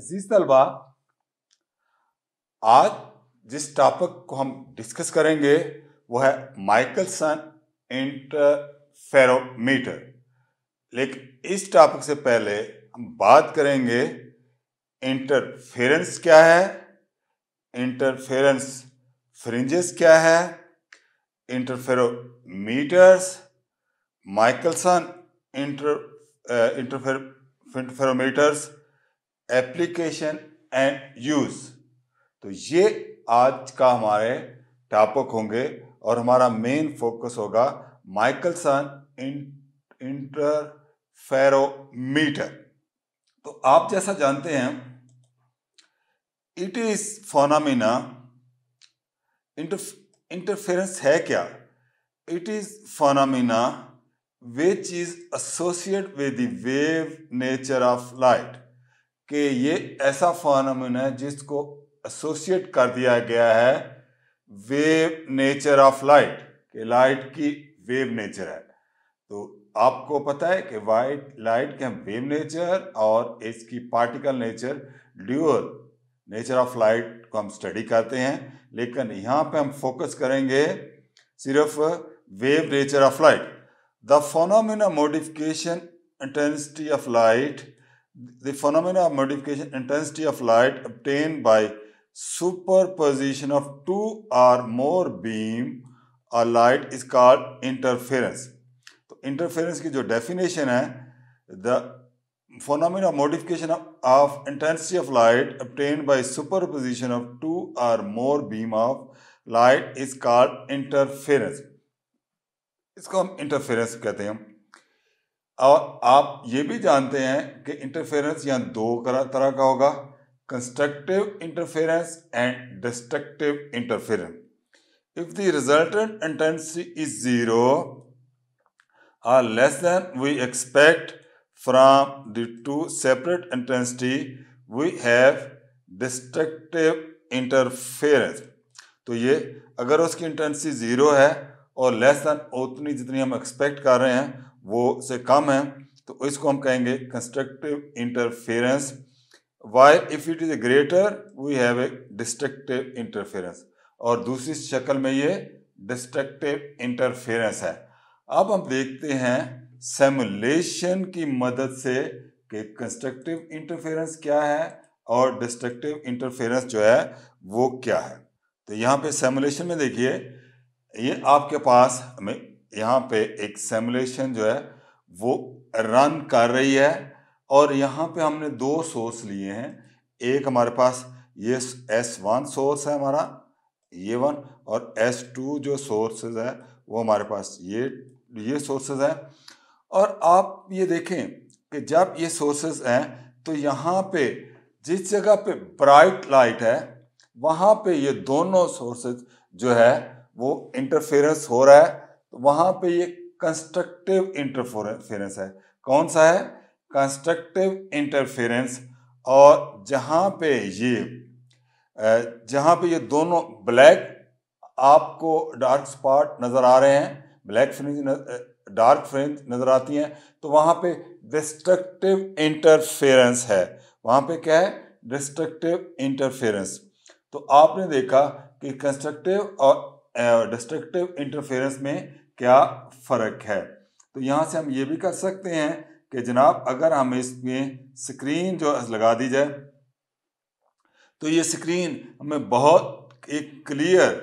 अजीज तलबा आज जिस टॉपिक को हम डिस्कस करेंगे वो है माइकलसन इंटरफेरोमीटर लेकिन इस टॉपिक से पहले हम बात करेंगे इंटरफेरेंस क्या है इंटरफेरेंस फ्रिंजेस क्या है interferometers Michelson inter interferometers application and use तो ये आज का हमारे टॉपिक होंगे और हमारा मेन फोकस होगा माइकलसन इंटरफेरोमीटर तो आप जैसा जानते हैं इट इज फोनामिना इंटरफेरेंस है क्या it is phenomena which is associate with the wave nature of light कि ये ऐसा फानमन है जिसको एसोसिएट कर दिया गया है वेव नेचर ऑफ लाइट कि लाइट की वेव नेचर है तो आपको पता है कि वाइट लाइट के हम वेव नेचर और इसकी particle nature dual nature of light को हम स्टडी करते हैं लेकिन यहाँ पे हम फोकस करेंगे सिर्फ wave nature of light the phenomena modification intensity of light the phenomena of modification intensity of light obtained by superposition of two or more beam or light is called interference. तो interference की जो definition है the phenomena of modification of, of intensity of light obtained by superposition of two or more beam of light is called interference. इसको हम interference कहते हैं हम और आप ये भी जानते हैं कि इंटरफेरेंस यहाँ दो तरह का होगा constructive interference and destructive interference if the resultant intensity is zero or less than we expect from the two separate intensity we have destructive interference तो ये अगर उसकी इंटेंसिटी जीरो है और लेस देन उतनी जितनी हम एक्सपेक्ट कर रहे हैं वो से कम है तो इसको हम कहेंगे constructive interference why if it is a greater we have a destructive interference और दूसरी शक्ल में ये डिस्ट्रक्टिव इंटरफेरेंस है अब हम देखते हैं सेमुलेशन की मदद से कि कंस्ट्रक्टिव इंटरफेरेंस क्या है और डिस्ट्रक्टिव इंटरफेरेंस जो है वो क्या है तो यहाँ पे सेमुलेशन में देखिए ये आपके पास हमें यहाँ पे एक सेमुलेशन जो है वो रन कर रही है और यहाँ पे हमने दो सोर्स लिए हैं एक हमारे पास ये एस वन सोर्स है हमारा ये वन और एस टू जो सोर्सेज है वो हमारे पास ये ये सोर्सेज हैं और आप ये देखें कि जब ये सोर्सेज हैं तो यहाँ पे जिस जगह पे ब्राइट लाइट है वहाँ पे ये दोनों सोर्सेज जो है वो इंटरफेरेंस हो रहा है तो वहाँ पे ये कंस्ट्रक्टिव इंटरफेरेंस है कौन सा है कंस्ट्रक्टिव इंटरफेरेंस और जहां पे ये जहां पे ये दोनों ब्लैक आपको डार्क स्पॉट नज़र आ रहे हैं ब्लैक फ्रिंज डार्क फ्रिंज नज़र आती हैं तो वहां पे डिस्ट्रक्टिव इंटरफेरेंस है वहां पे क्या है डिस्ट्रक्टिव इंटरफेरेंस तो आपने देखा कि कंस्ट्रक्टिव और डिस्ट्रक्टिव इंटरफेरेंस में क्या फ़र्क है तो यहाँ से हम ये भी कर सकते हैं कि जनाब अगर हम इसमें स्क्रीन जो लगा दी जाए तो ये स्क्रीन हमें बहुत एक क्लियर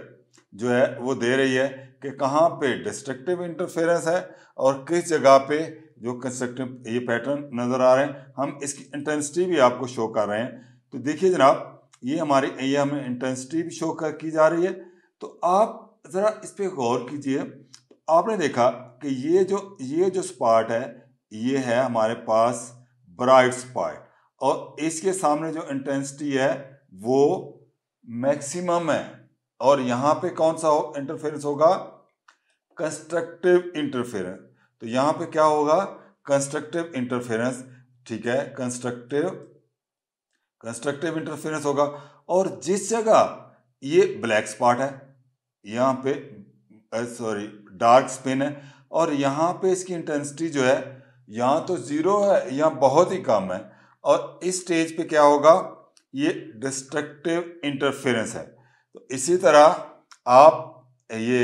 जो है वो दे रही है कि कहाँ पे डिस्ट्रक्टिव इंटरफेरेंस है और किस जगह पे जो कंस्ट्रक्टिव ये पैटर्न नज़र आ रहे हैं हम इसकी इंटेंसिटी भी आपको शो कर रहे हैं तो देखिए जनाब ये हमारी ये हमें इंटेंसिटी भी शो कर की जा रही है तो आप ज़रा इस पर गौर कीजिए आपने देखा कि ये जो ये जो स्पॉट है ये है हमारे पास ब्राइट स्पॉट और इसके सामने जो इंटेंसिटी है वो मैक्सिमम है और यहाँ पे कौन सा हो, इंटरफेरेंस होगा कंस्ट्रक्टिव इंटरफेरेंस तो यहाँ पे क्या होगा कंस्ट्रक्टिव इंटरफेरेंस ठीक है कंस्ट्रक्टिव कंस्ट्रक्टिव इंटरफेरेंस होगा और जिस जगह ये ब्लैक स्पॉट है यहाँ पे सॉरी डार्क स्पिन है और यहाँ पे इसकी इंटेंसिटी जो है यहाँ तो ज़ीरो है यहाँ बहुत ही कम है और इस स्टेज पे क्या होगा ये डिस्ट्रक्टिव इंटरफेरेंस है तो इसी तरह आप ये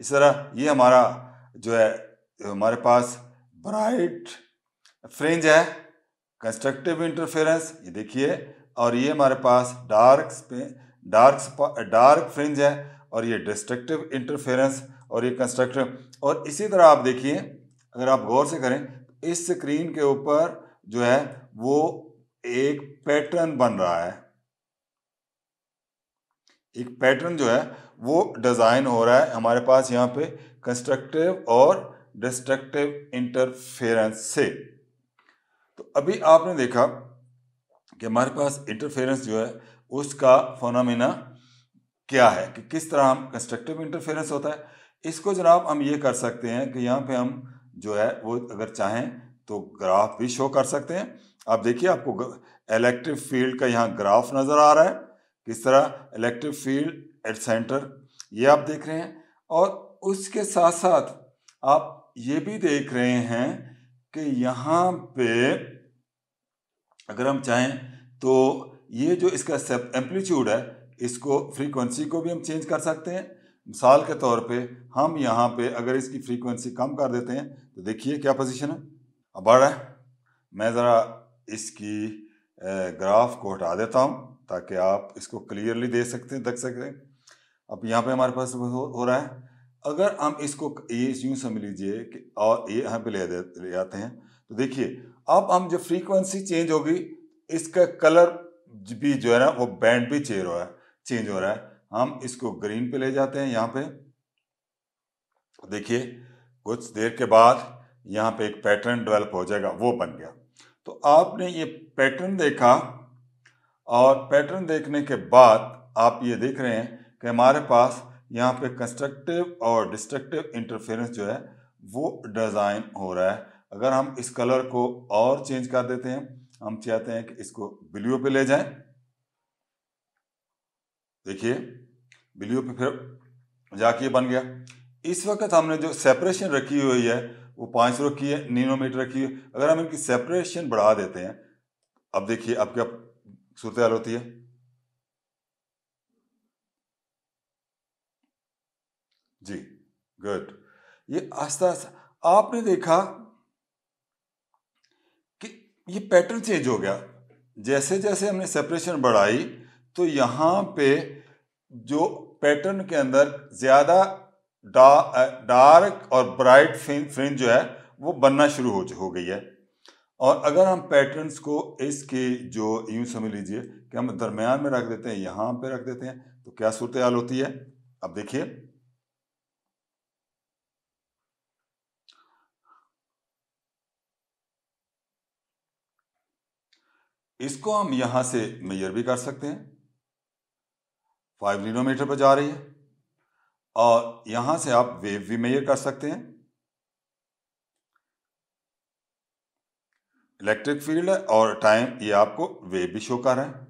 इस तरह ये हमारा जो है हमारे पास ब्राइट फ्रिंज है कंस्ट्रक्टिव इंटरफेरेंस ये देखिए और ये हमारे पास डार्क डार्क डार्क फ्रिंज है और ये डिस्ट्रक्टिव इंटरफेरेंस और ये कंस्ट्रक्टिव और इसी तरह आप देखिए अगर आप गौर से करें इस स्क्रीन के ऊपर जो है वो एक पैटर्न बन रहा है एक पैटर्न जो है वो डिज़ाइन हो रहा है हमारे पास यहाँ पे कंस्ट्रक्टिव और डिस्ट्रक्टिव इंटरफेरेंस से तो अभी आपने देखा कि हमारे पास इंटरफेरेंस जो है उसका फोनामिना क्या है कि किस तरह हम कंस्ट्रक्टिव इंटरफेरेंस होता है इसको जनाब हम ये कर सकते हैं कि यहाँ पे हम जो है वो अगर चाहें तो ग्राफ भी शो कर सकते हैं आप देखिए आपको इलेक्ट्रिक फील्ड का यहाँ ग्राफ नज़र आ रहा है किस तरह इलेक्ट्रिक फील्ड एट सेंटर ये आप देख रहे हैं और उसके साथ साथ आप ये भी देख रहे हैं कि यहाँ पे अगर हम चाहें तो ये जो इसका एम्पलीट्यूड है इसको फ्रीक्वेंसी को भी हम चेंज कर सकते हैं मिसाल के तौर पे हम यहाँ पे अगर इसकी फ्रीक्वेंसी कम कर देते हैं तो देखिए क्या पोजीशन है अब बढ़ रहा है मैं ज़रा इसकी ग्राफ को हटा देता हूँ ताकि आप इसको क्लियरली दे सकते हैं देख सकते हैं अब यहाँ पे हमारे पास हो, हो रहा है अगर हम इसको ये यूँ समझ लीजिए कि और ये यहाँ पर ले, ले आते हैं तो देखिए अब हम जो फ्रीक्वेंसी चेंज होगी इसका कलर भी जो है ना वो बैंड भी चेंज हो रहा है चेंज हो रहा है हम इसको ग्रीन पे ले जाते हैं यहाँ पे देखिए कुछ देर के बाद यहाँ पे एक पैटर्न डेवलप हो जाएगा वो बन गया तो आपने ये पैटर्न देखा और पैटर्न देखने के बाद आप ये देख रहे हैं कि हमारे पास यहाँ पे कंस्ट्रक्टिव और डिस्ट्रक्टिव इंटरफेरेंस जो है वो डिज़ाइन हो रहा है अगर हम इस कलर को और चेंज कर देते हैं हम चाहते हैं कि इसको ब्लू पे ले जाएं देखिए बिलियो पे फिर जाके बन गया इस वक्त हमने जो सेपरेशन रखी हुई है वो पाँच सौ रखी है नीनोमीटर रखी है अगर हम इनकी सेपरेशन बढ़ा देते हैं अब देखिए अब क्या सूरत हाल होती है जी गुड ये आस्ता आस्ता आपने देखा कि ये पैटर्न चेंज हो गया जैसे जैसे हमने सेपरेशन बढ़ाई तो यहाँ पे जो पैटर्न के अंदर ज़्यादा डार्क और ब्राइट फ्रिंज जो है वो बनना शुरू हो हो गई है और अगर हम पैटर्न्स को इसके जो यूँ समझ लीजिए कि हम दरमियान में रख देते हैं यहाँ पे रख देते हैं तो क्या सूरत हाल होती है अब देखिए इसको हम यहाँ से मेजर भी कर सकते हैं फाइव लीनोमीटर पर जा रही है और यहां से आप वेव भी मेयर कर सकते हैं इलेक्ट्रिक फील्ड है और टाइम ये आपको वेव भी शो कर रहे हैं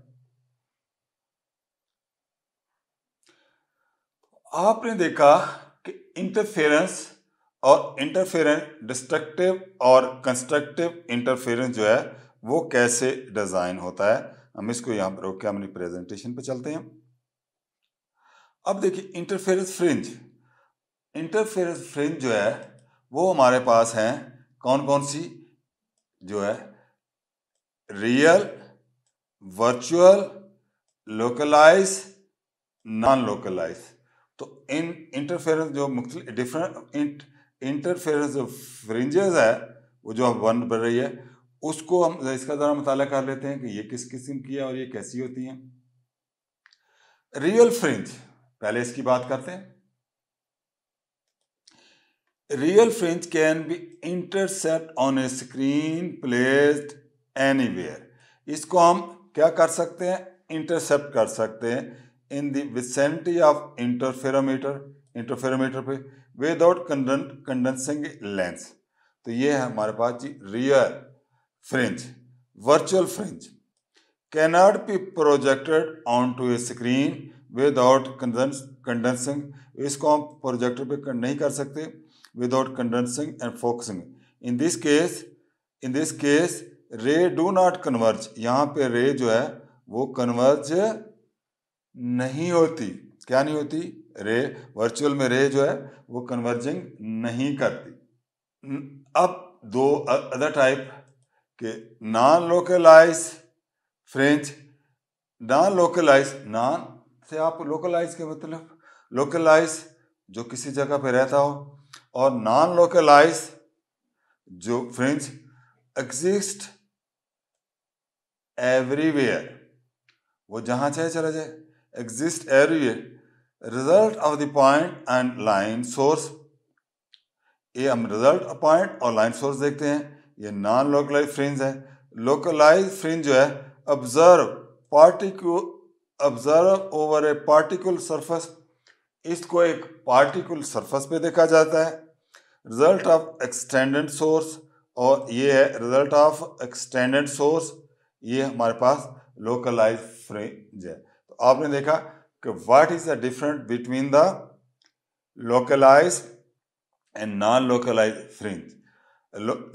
आपने देखा कि इंटरफेरेंस और इंटरफेरेंस डिस्ट्रक्टिव और कंस्ट्रक्टिव इंटरफेरेंस जो है वो कैसे डिज़ाइन होता है हम इसको यहां पर रोक के अपनी प्रेजेंटेशन पे चलते हैं अब देखिए इंटरफेरेंस फ्रिंज इंटरफेरेंस फ्रिंज जो है वो हमारे पास हैं कौन कौन सी जो है real virtual localize non localize तो इन इंटरफेरेंस जो मुख्त डिफरेंट इंटरफेरेंस जो फ्रिंजेस है वो जो अब वन बन रही है उसको हम इसका ज़रा मताल कर लेते हैं कि ये किस किस्म की है और ये कैसी होती हैं रियल फ्रिंज पहले इसकी बात करते हैं real fringe can be intercept on a screen placed anywhere इसको हम क्या कर सकते हैं इंटरसेप्ट कर सकते हैं इन दिसेंटी ऑफ इंटरफेरोमीटर इंटरफेरोमीटर पे विदाउट कंडेंसिंग लेंस तो ये है हमारे पास जी real fringe virtual fringe cannot be projected on to a screen without condensing इसको हम प्रोजेक्टर पे नहीं कर सकते without condensing and focusing in this case in this case ray do not converge यहाँ पे रे जो है वो कन्वर्ज नहीं होती क्या नहीं होती रे वर्चुअल में रे जो है वो कन्वर्जिंग नहीं करती hmm, अब दो अदर टाइप के non localize fringe non localize non से आप लोकलाइज के मतलब लोकलाइज जो किसी जगह पे रहता हो और नॉन लोकलाइज जो फ्रेंड्स एग्जिस्ट एवरीवेयर वो जहाँ चाहे चला जाए exist everywhere result of the point and line source ये हम रिजल्ट पॉइंट और लाइन सोर्स देखते हैं ये नॉन लोकलाइज फ्रिंज है लोकलाइज फ्रिंज जो है observe particular observe over a particular surface इसको एक पार्टिकुल सरफेस पे देखा जाता है रिजल्ट ऑफ एक्सटेंडेड सोर्स और ये है रिजल्ट ऑफ एक्सटेंडेड सोर्स ये हमारे पास लोकलाइज फ्रिंज है तो आपने देखा कि what is the different between the localize and non localize fringe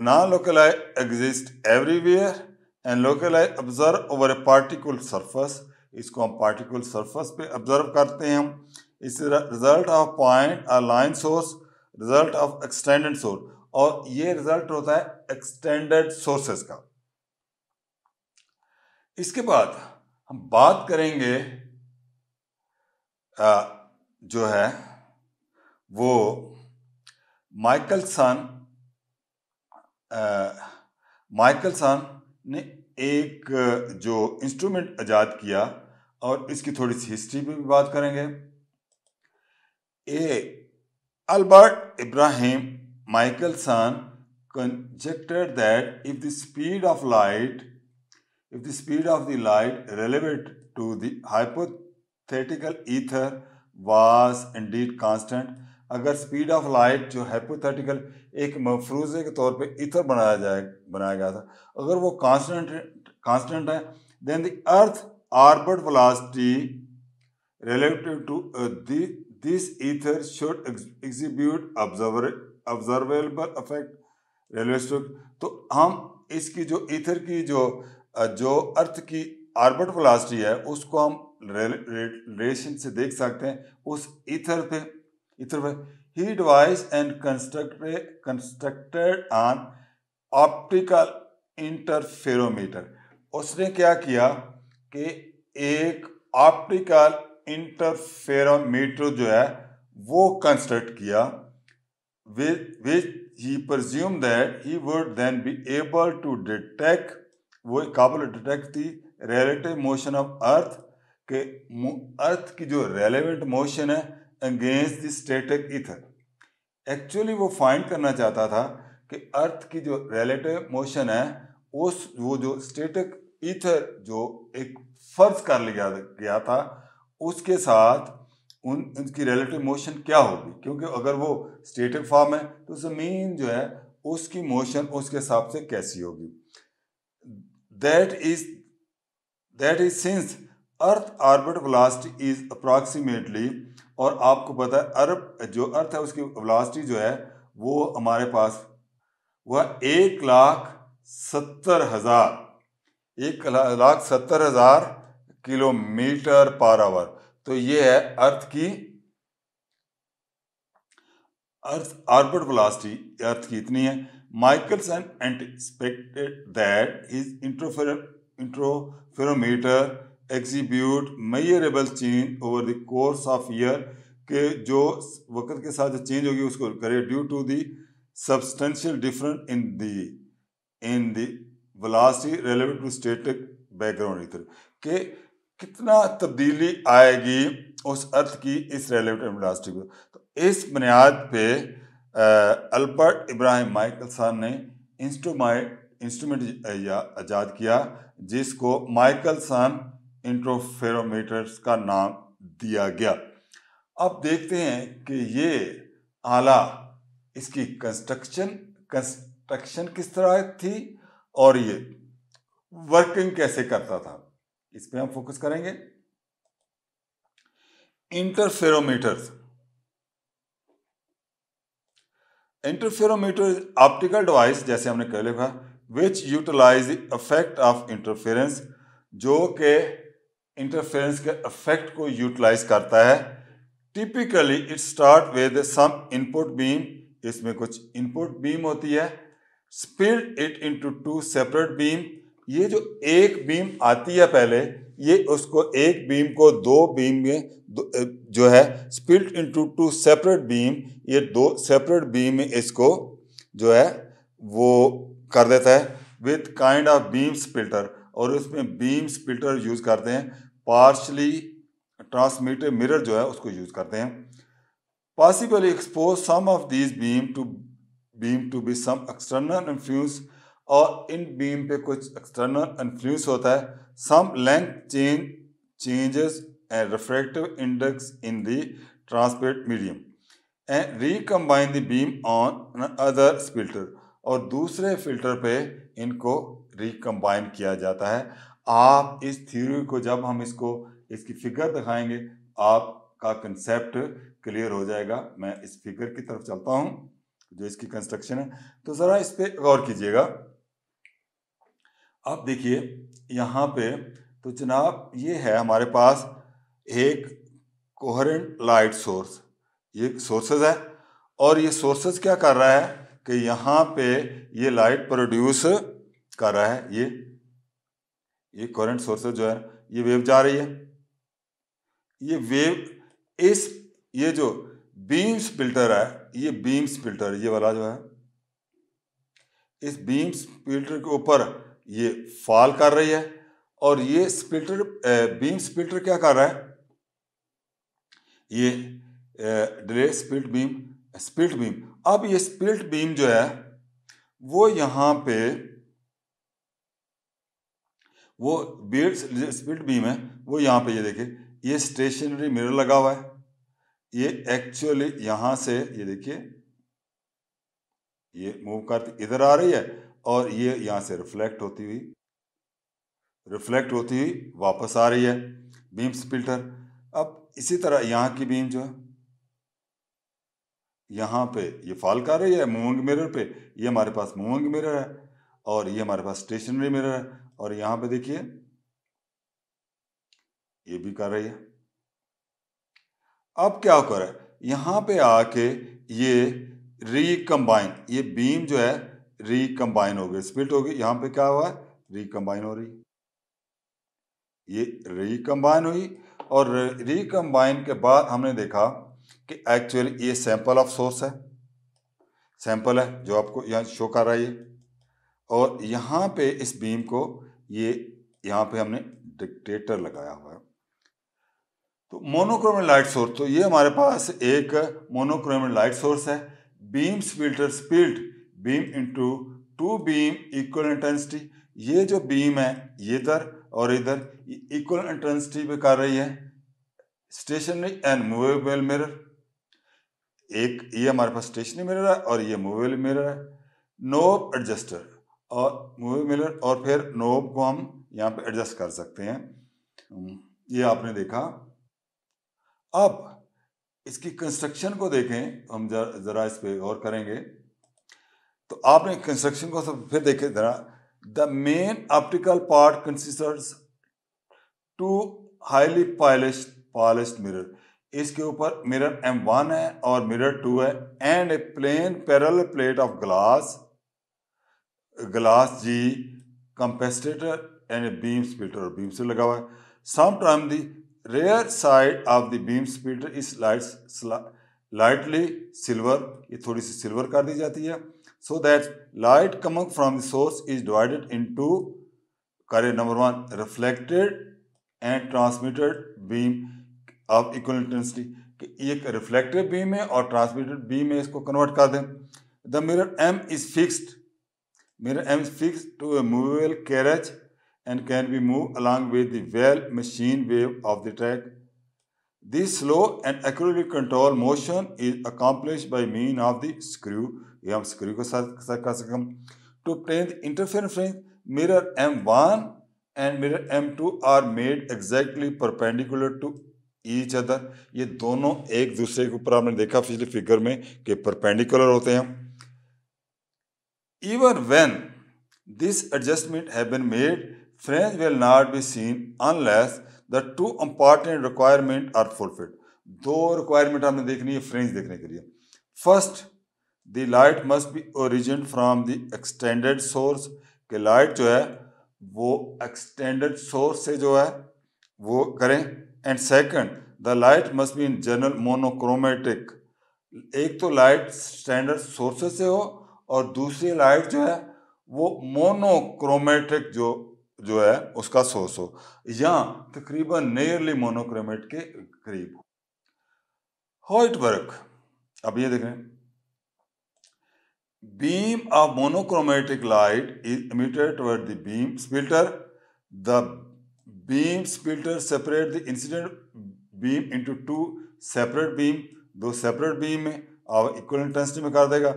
non localize exist everywhere and localize observe over a particular surface इसको हम पार्टिकुलर सरफेस पे ऑब्जर्व करते हैं हम इस रिजल्ट ऑफ पॉइंट और line source result of extended source और ये रिजल्ट होता है एक्सटेंडेड सोर्सेस का इसके बाद हम बात करेंगे आ, जो है वो माइकल सन माइकल सन ने एक जो इंस्ट्रूमेंट आजाद किया और इसकी थोड़ी सी हिस्ट्री पे भी बात करेंगे a Albert Abraham Michelson conjectured that if the speed of light if the speed of the light relative to the hypothetical ether was indeed constant अगर स्पीड ऑफ लाइट जो हाइपोथेटिकल एक मफरूजे के तौर पे ईथर बनाया जाए बनाया गया था अगर वो कांस्टेंट कांस्टेंट है then the earth orbit velocity relative to uh, the, this ether should ex, exhibit observer, observable effect relative तो हम इसकी जो ईथर की जो जो अर्थ की ऑर्बिट वेलोसिटी है उसको हम रिलेशन से देख सकते हैं उस ईथर पे ईथर पे he devised and constructed constructed an optical interferometer उसने क्या किया कि एक ऑप्टिकल इंटरफेरोमीटर जो है वो कंस्ट्रक्ट किया which he presume that he would then be able to detect वो काबिल डिटेक्ट थी रिलेटिव मोशन ऑफ अर्थ के अर्थ की जो रेलेवेंट मोशन है against the static ether actually वो फाइंड करना चाहता था कि अर्थ की जो रिलेटिव मोशन है उस वो जो स्टेटिक इथर जो एक फर्ज कर लिया गया था उसके साथ उन उनकी रिलेटिव मोशन क्या होगी क्योंकि अगर वो स्टेटिक फॉर्म है तो ज़मीन जो है उसकी मोशन उसके हिसाब से कैसी होगी that is that is since earth orbit velocity is approximately और आपको पता है अरब जो अर्थ है उसकी वेलोसिटी जो है वो हमारे पास वह एक लाख सत्तर हज़ार एक लाख सत्तर हजार किलोमीटर पर आवर तो ये है अर्थ की अर्थ ऑर्बिट वेलोसिटी अर्थ की इतनी है माइकलसन एंटीस्पेक्टेड दैट इज इंट्रोफेर interferometer exhibit measurable change over the course of year के जो वक्त के साथ जो चेंज होगी उसको करे due to the substantial different in the in the velocity relative to static background ether के कितना तब्दीली आएगी उस अर्थ की इस रेलेवेंट वेलासिटी को तो इस बुनियाद पे अल्बर्ट इब्राहिम माइकलसन ने इंस्ट्रोमाइट इंस्ट्रूमेंट आजाद किया जिसको माइकलसन इंट्रोफेरोमीटर्स का नाम दिया गया अब देखते हैं कि ये आला इसकी कंस्ट्रक्शन कंस्ट्रक्शन किस तरह थी और ये वर्किंग कैसे करता था इस पर हम फोकस करेंगे इंटरफेरोमीटर्स इंटरफेरोमीटर ऑप्टिकल डिवाइस जैसे हमने कह लिखा which utilize effect of interference जो के इंटरफेरेंस के इफेक्ट को यूटिलाइज करता है typically it start with some input beam इसमें कुछ इनपुट बीम होती है split it into two separate beam ये जो एक बीम आती है पहले ये उसको एक बीम को दो बीम में जो है split into two separate beam ये दो सेपरेट बीम में इसको जो है वो कर देता है with kind of beam splitter और उसमें बीम स्पिल्टर यूज़ करते हैं पार्शली ट्रांसमीटर मिरर जो है उसको यूज़ करते हैं possibly expose some of these beam to beam to be some external influence और इन बीम पे कुछ एक्सटर्नल इन्फ्लुएंस होता है some length change changes and refractive index in the transparent medium and recombine the beam on other filter और दूसरे filter पे इनको रिकम्बाइन किया जाता है आप इस थ्योरी को जब हम इसको इसकी फिगर दिखाएंगे आपका कंसेप्ट क्लियर हो जाएगा मैं इस फिगर की तरफ चलता हूँ जो इसकी कंस्ट्रक्शन है तो ज़रा इस पर गौर कीजिएगा आप देखिए यहाँ पे तो जनाब ये है हमारे पास एक कोहरेंट लाइट सोर्स ये सोर्सेज है और ये सोर्सेज क्या कर रहा है कि यहाँ पे ये लाइट प्रोड्यूस कर रहा है ये ये करंट सोर्सेज जो है ये वेव जा रही है ये वेव इस ये जो बीम्स फिल्टर है ये बीम्स फिल्टर ये वाला जो है इस बीम्स फिल्टर के ऊपर ये फॉल कर रही है और ये स्प्लिटर बीम्स फिल्टर क्या कर रहा है ये delay split beam split beam अब ये स्प्लिट बीम जो है वो यहां पे वो बीट स्प्लिट बीम है वो यहां पे ये देखे ये स्टेशनरी मिरर लगा हुआ है ये एक्चुअली यहां से ये देखिए ये मूव करती इधर आ रही है और ये यहां से रिफ्लेक्ट होती हुई रिफ्लेक्ट होती हुई वापस आ रही है बीम स्प्लिटर अब इसी तरह यहां की बीम जो है यहां पे ये फॉल कर रही है मूविंग मिरर पे ये हमारे पास मूविंग मिरर है और ये हमारे पास स्टेशनरी मिरर है और यहां पे देखिए ये भी कर रही है अब क्या करें यहाँ पे आके ये रिकम्बाइन ये बीम जो है रिकम्बाइन हो गई स्प्लिट हो गई यहाँ पे क्या हुआ है रिकम्बाइन हो रही ये रिकम्बाइन हुई और रिकम्बाइन के बाद हमने देखा कि एक्चुअली ये सैंपल ऑफ सोर्स है सैंपल है जो आपको यहाँ शो कर रहा है ये और यहाँ पे इस बीम को ये यहाँ पे हमने डिक्टेटर लगाया हुआ है तो मोनोक्रोमेटिक लाइट सोर्स तो ये हमारे पास एक मोनोक्रोमेटिक लाइट सोर्स है beam splitter split beam into two beam equal intensity ये जो बीम है ये इधर और इधर इक्वल इंटेंसिटी पे कर रही है स्टेशनरी एंड मूवेबल मिरर एक ये हमारे पास स्टेशनरी मिरर है और ये मूवेबल मिरर है नोब एडजस्टर और मूवेबल मिरर और फिर नोब को हम यहाँ पे एडजस्ट कर सकते हैं हम्म, ये आपने देखा अब इसकी कंस्ट्रक्शन को देखें तो हम ज़रा इस पर गौर करेंगे तो आपने कंस्ट्रक्शन को सब फिर देखे ज़रा the main optical part consisters to highly polish polish mirror इसके ऊपर मिरर एम वन है और मिरर टू है and a plane parallel plate of glass glass G compensator and beam splitter beam से लगा हुआ है some time the rear side of the beam splitter is light lightly silver ये थोड़ी सी silver कर दी जाती है so that light coming from the source is divided into करे number one reflected and transmitted beam of equal intensity एक reflected beam है और ट्रांसमिटेड बीम है इसको कन्वर्ट कर दें the mirror M is fixed mirror M is fix to a movable carriage and can be moved along with the well machine wave of the track. This slow and accurately controlled motion is accomplished by means of the screw. ये हम screw को साथ कर सकते हैं to plane the interference fringe mirror M one and mirror M two are made ये दोनों एक दूसरे के ऊपर आपने देखा पिछले फिगर में कि perpendicular होते हैं even when this adjustment have been made friends will not be seen unless the two important requirement are fulfilled दो रिक्वायरमेंट हमने देखनी है फ्रेंड्स देखने के लिए first the light must be origin from the extended source के light जो है वो एक्सटेंडेड सोर्स से जो है वो करें and second the light must be in general monochromatic एक तो लाइट स्टैंडर्ड सोर्स से हो और दूसरी लाइट जो है वो मोनोक्रोमेटिक जो जो है उसका सोर्स हो या तकरीबन नियरली मोनोक्रोमेट के करीब हो वर्क अब ये देखें beam of monochromatic light is emitted toward the beam splitter the beam splitter separate the incident beam into two separate beam दो सेपरेट बीम में आप इक्वल इंटेंसिटी में कर देगा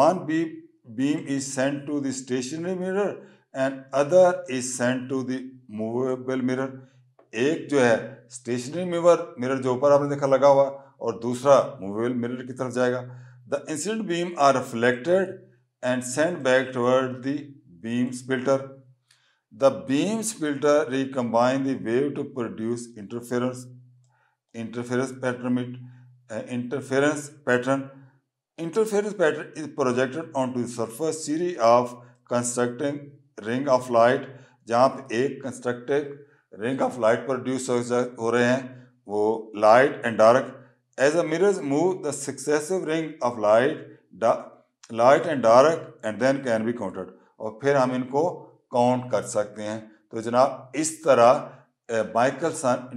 one beam beam is sent to the stationary mirror and other is sent to the movable mirror. एक जो है stationary mirror mirror जो ऊपर आपने देखा लगा हुआ और दूसरा movable mirror की तरफ जाएगा. The incident beam are reflected and sent back toward the beam splitter. The beam splitter recombine the wave to produce interference interference pattern uh, interference pattern interference pattern is projected onto the surface series of constructing ring of light जहाँ पे एक constructed ring of light produce हो रहे हैं वो light and dark as a mirrors move the successive ring of light light and dark and then can be counted और फिर हम इनको काउंट कर सकते हैं तो जनाब इस तरह माइकल सन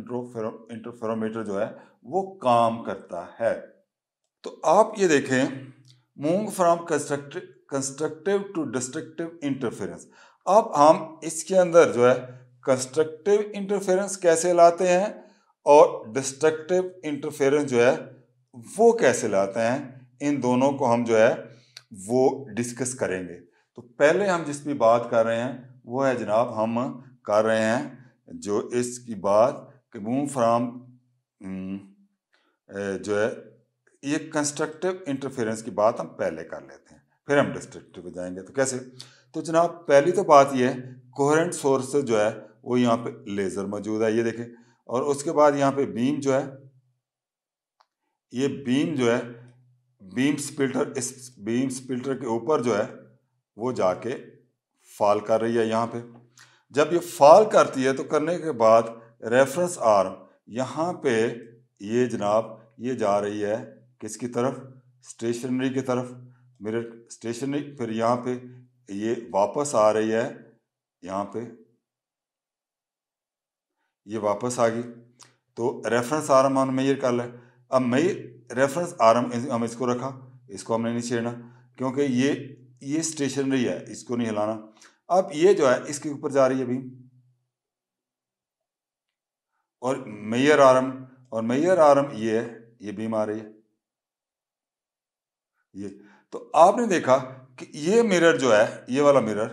इंटरफेरोमीटर जो है वो काम करता है तो आप ये देखें move from constructive constructive to destructive interference अब हम इसके अंदर जो है कंस्ट्रक्टिव इंटरफेरेंस कैसे लाते हैं और डिस्ट्रक्टिव इंटरफेरेंस जो है वो कैसे लाते हैं इन दोनों को हम जो है वो डिस्कस करेंगे तो पहले हम जिस भी बात कर रहे हैं वो है जनाब हम कर रहे हैं जो इसकी बात कि मूव फ्राम हम्म, जो है ये कंस्ट्रक्टिव इंटरफेरेंस की बात हम पहले कर लेते हैं फिर हम डिस्ट्रक्टिव जाएंगे तो कैसे तो जनाब पहली तो बात यह है कोहरेंट सोर्स जो है वो यहाँ पे लेज़र मौजूद है ये देखें और उसके बाद यहाँ पे बीम जो है ये बीम जो है बीम स्पिल्टर इस बीम स्पिल्टर के ऊपर जो है वो जाके फॉल कर रही है यहाँ पे जब ये फॉल करती है तो करने के बाद रेफरेंस आर्म यहाँ पे ये जनाब ये जा रही है किसकी तरफ स्टेशनरी की तरफ मेरे स्टेशनरी फिर यहाँ पे ये वापस आ रही है यहाँ पे ये वापस आ गई तो रेफरेंस आरम हम मेयर कर ले अब मई रेफरेंस आरम हम इसको रखा इसको हमने नहीं छेड़ना क्योंकि ये ये स्टेशनरी है इसको नहीं हिलाना अब ये जो है इसके ऊपर जा रही है अभी और मेयर आरम और मेयर आरम ये है ये बीम आ रही है ये तो आपने देखा कि ये मिरर जो है ये वाला मिरर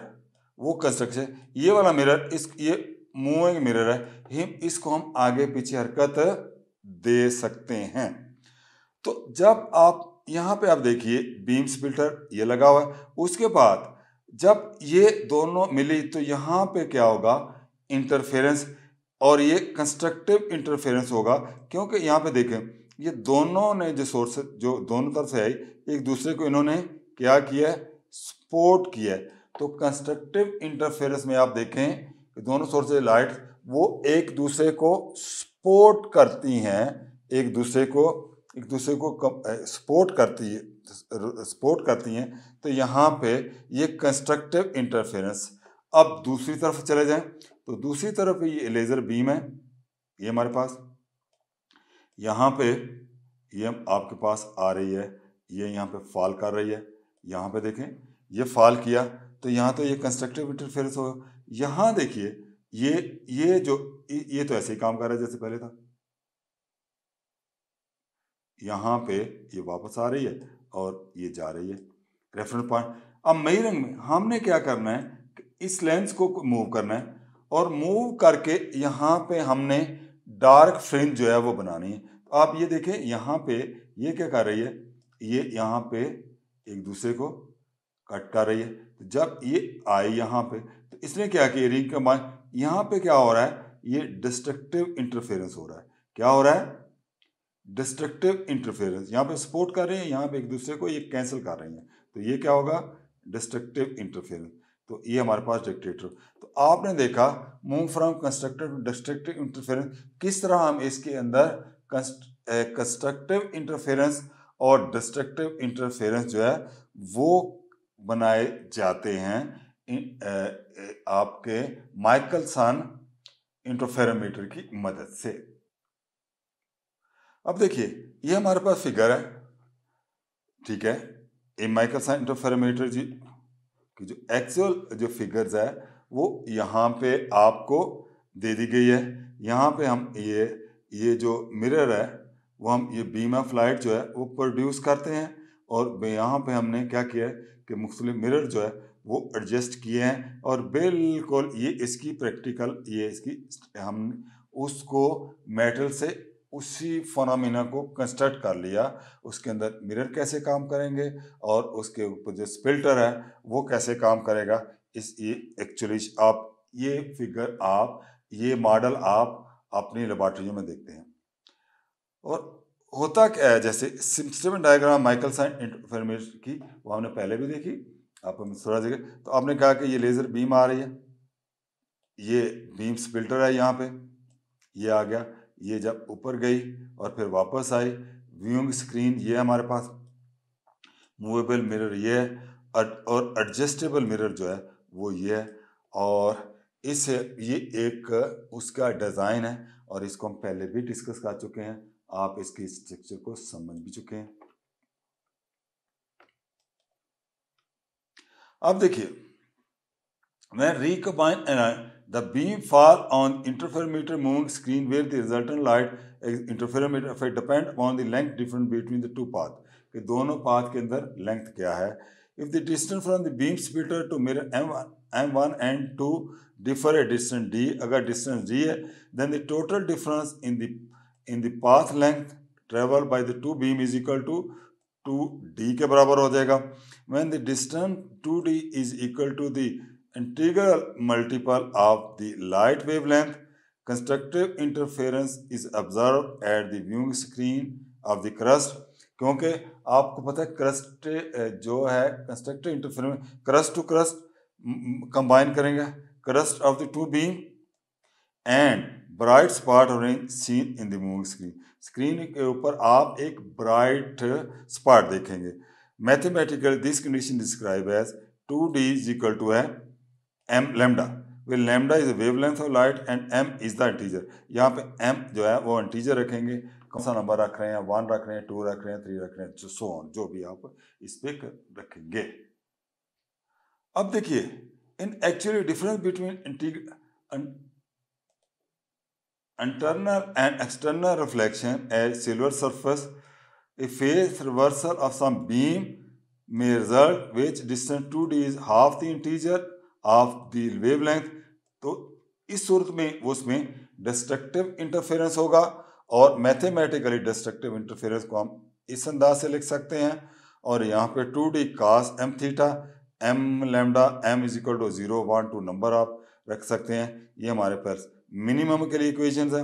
वो कंस्ट्रक्शन ये वाला मिरर इस ये मूविंग मिरर है हिम इसको हम आगे पीछे हरकत दे सकते हैं तो जब आप यहाँ पे आप देखिए बीम्स फिल्टर ये लगा हुआ है उसके बाद जब ये दोनों मिली तो यहाँ पे क्या होगा इंटरफेरेंस और ये कंस्ट्रक्टिव इंटरफेरेंस होगा क्योंकि यहाँ पे देखें ये दोनों ने जो सोर्स जो दोनों तरफ से आई एक दूसरे को इन्होंने क्या किया है सपोर्ट किया है तो कंस्ट्रक्टिव इंटरफेरेंस में आप देखें कि दोनों सोर्स लाइट वो एक दूसरे को सपोर्ट करती हैं एक दूसरे को एक दूसरे को सपोर्ट करती है सपोर्ट करती हैं तो यहाँ पे ये कंस्ट्रक्टिव इंटरफेरेंस अब दूसरी तरफ चले जाएं तो दूसरी तरफ ये लेज़र बीम है ये हमारे पास यहाँ पे ये यह आपके पास आ रही है ये यहाँ पे फॉल कर रही है यहाँ पे देखें ये फॉल किया तो यहाँ तो ये कंस्ट्रक्टिव इंटरफेरेंस होगा यहाँ देखिए ये ये जो ये तो ऐसे ही काम कर रहा है जैसे पहले था यहाँ पे ये वापस आ रही है और ये जा रही है रेफरेंस पॉइंट अब मई रंग में हमने क्या करना है इस लेंस को मूव करना है और मूव करके यहाँ पे हमने डार्क फ्रिंज जो है वो बनानी है तो आप ये देखें यहाँ पे ये क्या कर रही है ये यहाँ पे एक दूसरे को कट कर रही है तो जब ये आई यहाँ पे तो इसने क्या किया रिंग कमाई यहाँ पे क्या हो रहा है ये डिस्ट्रक्टिव इंटरफेरेंस हो रहा है क्या हो रहा है डिस्ट्रक्टिव इंटरफेरेंस यहाँ पे सपोर्ट कर रहे हैं यहाँ पे एक दूसरे को ये कैंसिल कर रही हैं तो ये क्या होगा डिस्ट्रक्टिव इंटरफेरेंस तो ये हमारे पास डिक्टेटर तो आपने देखा move from constructive destructive interference किस तरह हम इसके अंदर कंस्ट्रक्टिव इंटरफेरेंस eh, और डिस्ट्रक्टिव इंटरफेरेंस जो है वो बनाए जाते हैं आपके माइकल सन इंटरफेरोमीटर की मदद से अब देखिए ये हमारे पास फिगर है ठीक है ये माइकल इंटरफेरोमीटर जी की जो एक्चुअल जो फिगर्स है वो यहाँ पे आपको दे दी गई है यहाँ पे हम ये ये जो मिरर है वो हम ये बीम ऑफ लाइट जो है वो प्रोड्यूस करते हैं और यहाँ पे हमने क्या किया है के मुख्तलि मिरर जो है वो एडजस्ट किए हैं और बिल्कुल ये इसकी प्रैक्टिकल ये इसकी हम उसको मेटल से उसी फोनामिना को कंस्ट्रक्ट कर लिया उसके अंदर मिरर कैसे काम करेंगे और उसके ऊपर जो स्पिल्टर है वो कैसे काम करेगा इस ये एक्चुअली आप ये फिगर आप ये मॉडल आप अपनी लेबॉर्ट्रियों में देखते हैं और होता क्या है जैसे system diagram Michelson interferometer की वो हमने पहले भी देखी आप हम थोड़ा जगह तो आपने कहा कि ये लेज़र बीम आ रही है ये बीम स्पिल्टर है यहाँ पे ये आ गया ये जब ऊपर गई और फिर वापस आई व्यूइंग स्क्रीन ये हमारे पास मूवेबल मिरर ये है और एडजस्टेबल मिरर जो है वो ये है और इस ये एक उसका डिज़ाइन है और इसको हम पहले भी डिस्कस कर चुके हैं आप इसके स्ट्रक्चर को समझ भी चुके हैं अब देखिए मैं recombine the beam fall on interferometer moving screen where the resultant light interferometer effect depend on the length different between the two path कि दोनों पाथ के अंदर लेंथ क्या है if the distance from the beam splitter to mirror M M one and two differ a distance D अगर distance D है then the total difference in the in the path length travel by the two beam is equal to two D के बराबर हो जाएगा when the distance two D is equal to the integral multiple of the light wave length constructive interference is observe at the viewing screen of the crest क्योंकि आपको पता है crest जो है constructive interference crest to crest combine करेंगे crest of the two beam and bright spot orange seen in the moving screen screen के ऊपर आप एक ब्राइट स्पॉट देखेंगे mathematical this condition describe as two D is equal to है M lambda where lambda is wave length of light and M is the integer यहाँ पे M जो है वो इंटीजर रखेंगे कौन सा नंबर रख रहे हैं वन रख रहे हैं टू रख रहे हैं थ्री रख रहे हैं सो ऑन जो भी आप इस पे रखेंगे अब देखिए in actually difference between internal and external reflection at silver surface, a phase reversal of some beam may result which distance 2d is half the integer of the wavelength. तो इस सूरत में उसमें डिस्ट्रक्टिव इंटरफेरेंस होगा और mathematically destructive interference को हम इस अंदाज से लिख सकते हैं और यहाँ पे two D cos M theta M lambda M is equal to zero one two number आप रख सकते हैं ये हमारे पास मिनिमम के लिए इक्वेशन है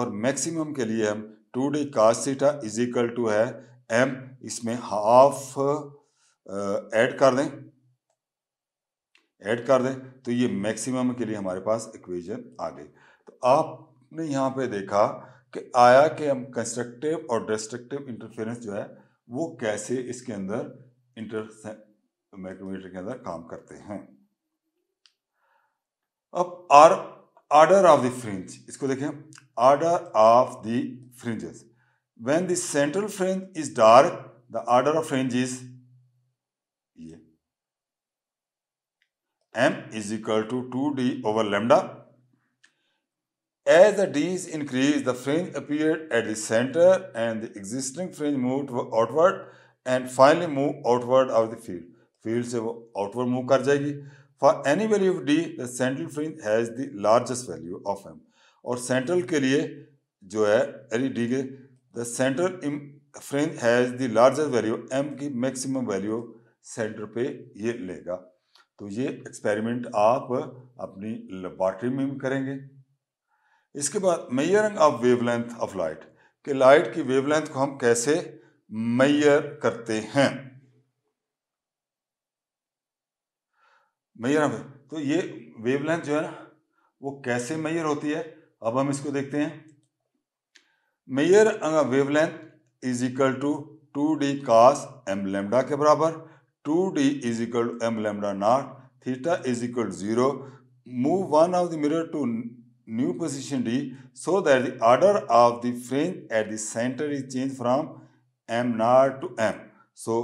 और मैक्सिमम के लिए हम two D cos theta is equal to है एम इसमें हाफ ऐड कर दें ऐड कर दें तो ये मैक्सिमम के लिए हमारे पास इक्वेशन आ गई तो आपने यहाँ पे देखा कि आया कि हम कंस्ट्रक्टिव और डिस्ट्रक्टिव इंटरफेरेंस जो है वो कैसे इसके अंदर इंटर माइक्रोमीटर के अंदर काम करते हैं अब our order of the fringe इसको देखें order of the fringes when the central fringe is dark the order of fringe is ये M is equal to two D over lambda As the D's increase, the fringe appeared at the center and the existing fringe moved outward and finally move outward of the field. Field से वो outward move कर जाएगी for any value of D the central fringe has the largest value of M और central के लिए जो है यानी डी के the central fringe has the largest value M की मैक्सिमम वैल्यू सेंटर पे ये लेगा तो ये एक्सपेरिमेंट आप अपनी लेबॉर्ट्री में भी करेंगे इसके बाद measuring of wavelength of light कि लाइट की वेवलेंथ को हम कैसे मैयर करते हैं मैयर हम तो ये वेवलेंथ जो है ना वो कैसे मैयर होती है अब हम इसको देखते हैं मैयर wavelength is equal to two D cos m lambda के बराबर two D is equal to m lambda naught theta is equal to zero move one of the mirror to new position d so that the order of the fringe at the centre is change from m naught to m so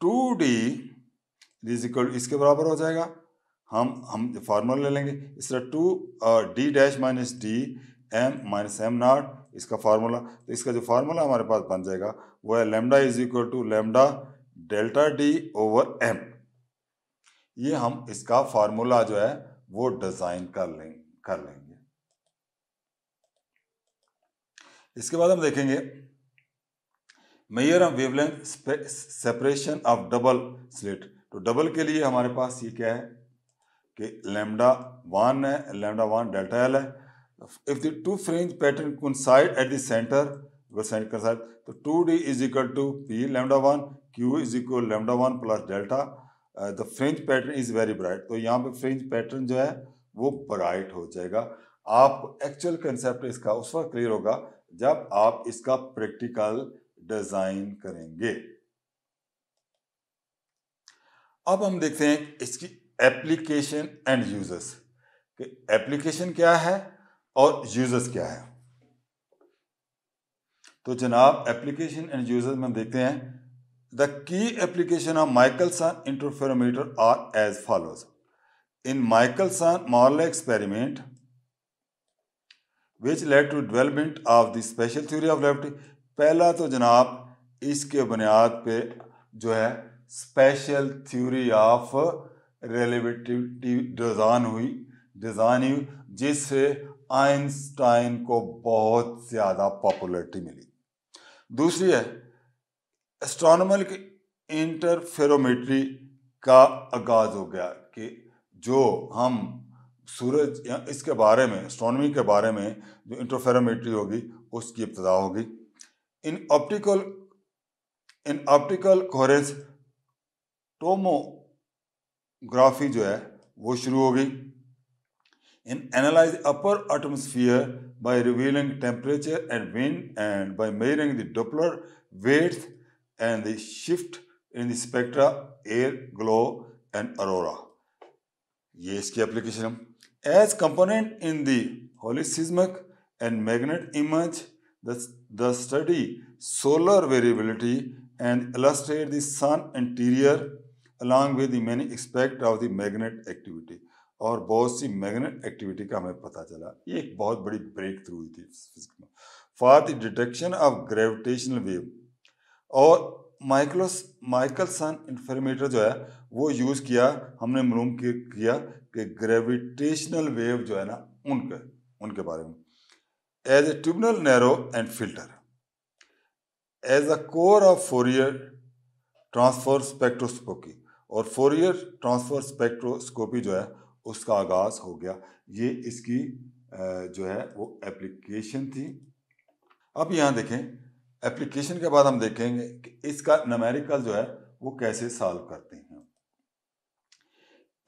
two D is equal इसके बराबर हो जाएगा हम हम formula ले लेंगे इस तरह two d dash minus d m minus m naught इसका फार्मूला तो इसका जो फार्मूला हमारे पास बन जाएगा वो है lambda is equal to lambda delta d over m ये हम इसका फार्मूला जो है वो डिज़ाइन कर लें कर लेंगे इसके बाद हम देखेंगे मेयर of wavelength separation of double slit तो डबल के लिए हमारे पास ये क्या है कि लेमडा वन है लेमडा वन डेल्टा एल है if the two fringe pattern side at centre centre अगर सेंटर कंसाइड तो two D is equal to p lambda one q is equal lambda one plus delta the fringe pattern is very bright तो यहाँ पे फ्रेंज pattern जो है वो bright हो जाएगा आप एक्चुअल कंसेप्ट इसका उस वक्त क्लियर होगा जब आप इसका प्रैक्टिकल डिज़ाइन करेंगे अब हम देखते हैं इसकी एप्लीकेशन एंड यूजर्स एप्लीकेशन क्या है और यूजर्स क्या है तो जनाब एप्लीकेशन एंड यूजर्स में देखते हैं द की application of Michelson interferometer are as follows in Michelson Morley experiment which led to development of the special theory of gravity पहला तो जनाब इसके बुनियाद पे जो है special theory of relativity design हुई डिज़ाइन हुई जिससे आइंस्टाइन को बहुत ज़्यादा पॉपुलरिटी मिली दूसरी है एस्ट्रोनॉमल के इंटरफेरोमेट्री का आगाज़ हो गया कि जो हम सूरज या इसके बारे में एस्ट्रोनॉमी के बारे में जो इंटरफेरोमेट्री होगी उसकी इब्तदा होगी in optical in optical coherence tomography जो है वो शुरू हो गई in analyse upper atmosphere by revealing temperature and wind and by measuring the Doppler widths and the shift in the spectra air glow and aurora ये इसकी application हम as component in the helioseismic and magnet image the, the study solar variability and illustrate the sun interior along with many aspect of the magnet activity और बहुत सी magnet activity का हमें पता चला ये एक बहुत बड़ी ब्रेक थ्रू हुई थी फिजिक्स में for the detection of gravitational wave और माइकलोस माइकलसन इन्फर्मेटर जो है वो यूज़ किया हमने मलूम किया कि ग्रेविटेशनल वेव जो है ना उनके उनके बारे में as a tunable narrow band filter as a core of Fourier transform spectroscopy और फोरियर ट्रांसफ़र स्पेक्ट्रोस्कोपी जो है उसका आगाज़ हो गया ये इसकी जो है वो एप्लीकेशन थी अब यहाँ देखें एप्लीकेशन के बाद हम देखेंगे कि इसका नमेरिकल जो है वो कैसे सॉल्व करते हैं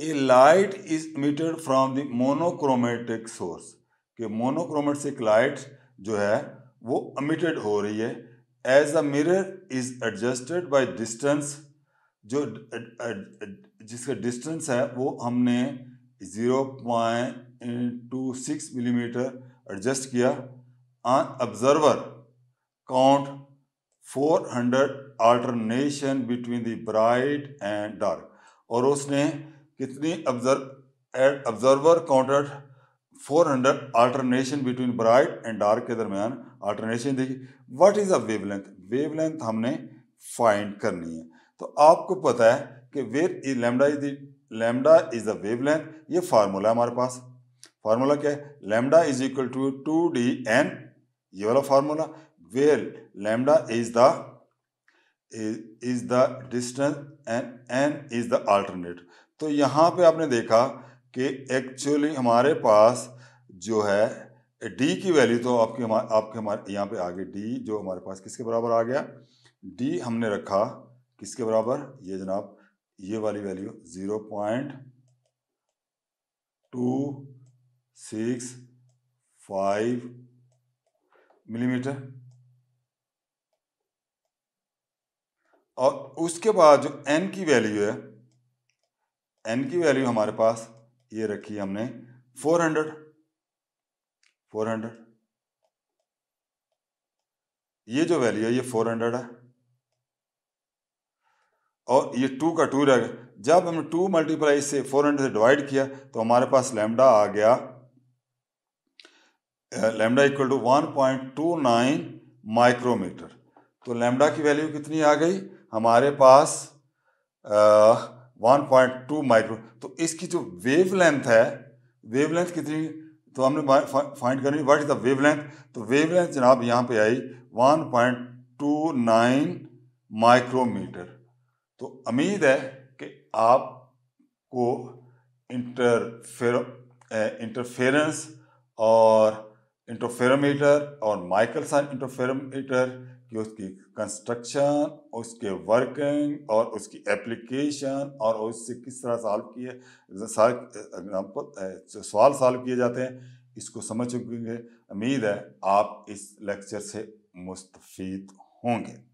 a light is emitted from the monochromatic source कि मोनोक्रोमेट से लाइट जो है वो अमिटेड हो रही है as a mirror is adjusted by distance जो जिसका डिस्टेंस है वो हमने zero point two six millimetre adjust किया on observer count four hundred alternation between the bright and dark और उसने कितनी observer counted hundred alternation between bright and dark के दरमियान आल्टरनेशन देखी what is a wavelength wavelength हमने find करनी है तो आपको पता है कि where is lambda is lambda is the wavelength ये फार्मूला है हमारे पास फार्मूला क्या है lambda is equal to two d n ये वाला formula where lambda is the is the distance and n is the alternate तो यहाँ पे आपने देखा कि एक्चुअली हमारे पास जो है डी की वैल्यू तो आपके हमारे आपके हमारे यहाँ पे आगे डी जो हमारे पास किसके बराबर आ गया डी हमने रखा किसके बराबर ये जनाब ये वाली value zero point two six five millimetre और उसके बाद जो एन की वैल्यू है एन की वैल्यू हमारे पास ये रखी हमने फोर हंड्रेड फोर हंड्रेड ये जो वैल्यू है ये फोर हंड्रेड है और ये टू का टू रह गया जब हमने टू मल्टीप्लाई से फोर हंड्रेड से डिवाइड किया तो हमारे पास लेमडा आ गया lambda equal to one point two nine micrometre तो लेमडा की वैल्यू कितनी आ गई हमारे पास वन पॉइंट टू माइक्रो तो इसकी जो वेव लेंथ है वेव लेंथ कितनी तो हमने फाइंड करनी what is the wavelength तो वेव लेंथ जनाब यहाँ पे आई one point two nine micrometre तो उम्मीद है कि आपको इंटरफेर इंटरफेरेंस और इंटरफेरोमीटर और माइकलसन इंटरफेरोमीटर कि उसकी कंस्ट्रक्शन उसके वर्किंग और उसकी एप्लीकेशन और उससे किस तरह सॉल्व किए एग्जाम्पल सवाल सॉल्व किए जाते हैं इसको समझ चुके उम्मीद है आप इस लेक्चर से मुस्तफ़ होंगे